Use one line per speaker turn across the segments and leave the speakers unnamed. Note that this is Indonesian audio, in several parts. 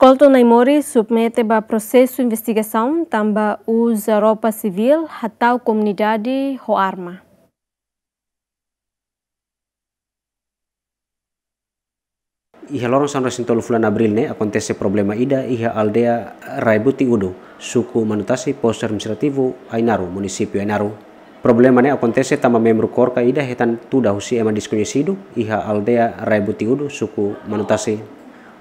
Escolta Naimori submete ba processo investigação tamba usa roupa civil hatau comunidade ho arma.
Iha lorong sanra sintolu fulan Abril ne acontece problema ida iha aldea Raibuti Udu, suku Manutasi, posto administrativo Ainaru, munisipio Ainaru. Problema ne acontece tamba membro korka ida hetan tuda husi ema desconhecido iha aldea Raibuti Udu, suku Manutasi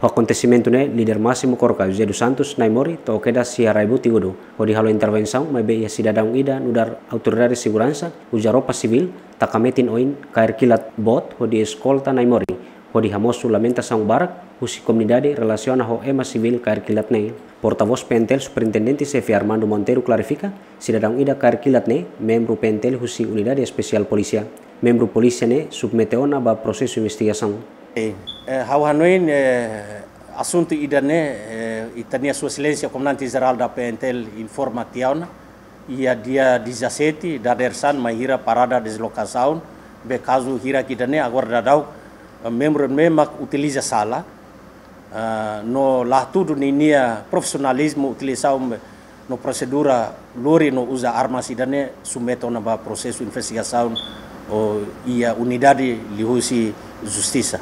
o acontecimento né líder máximo corca José dos Santos Naimori to queda buti Tigudo o de halo intervenção mas be ia cidadão ida nudar autoridade de segurança ujaropa civil takametin oin kair kilat bot o de escolta Naimori o de hamos sang barak usi komunidade relaciona ho ema civil kair kilat ne portavoz pentel superintendente CF Armando Montero clarifica cidadão ida kair kilat ne membro pentel usi unidade especial polícia membro polícia ne submeteona ba proses investigação tem.
Eh, eh, Hawanoin eh, assunto idane itania sua silência comandante geral da PNTL informa tiauna ia dia 17 da dersan mahira parada deslocação be caso hira idane agora dadau membro memak utiliza sala no lahtudo ninia profissionalismo utilização no procedura lori no usa armas idane sumeto na ba processo investigação ia unidade lihusi justiça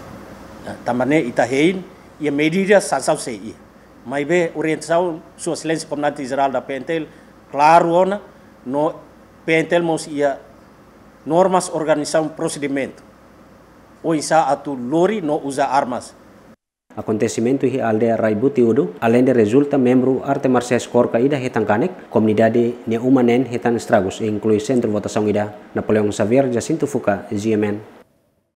tamane itahein ia media sasau se ia mai be orientação sua silensi comandante israel da Pentel claro ona no Pentel mos ia normas organisau procedimento o isa atu lori no usa armas
acontecimento hi aldea Raibuti Udu, além de resulta membro arte marciais korka ida hetan kanek, komunidade ne umanen hetan estragos, inclui centro votação ida Napoleon Xavier Jacinto Fuka, GMN.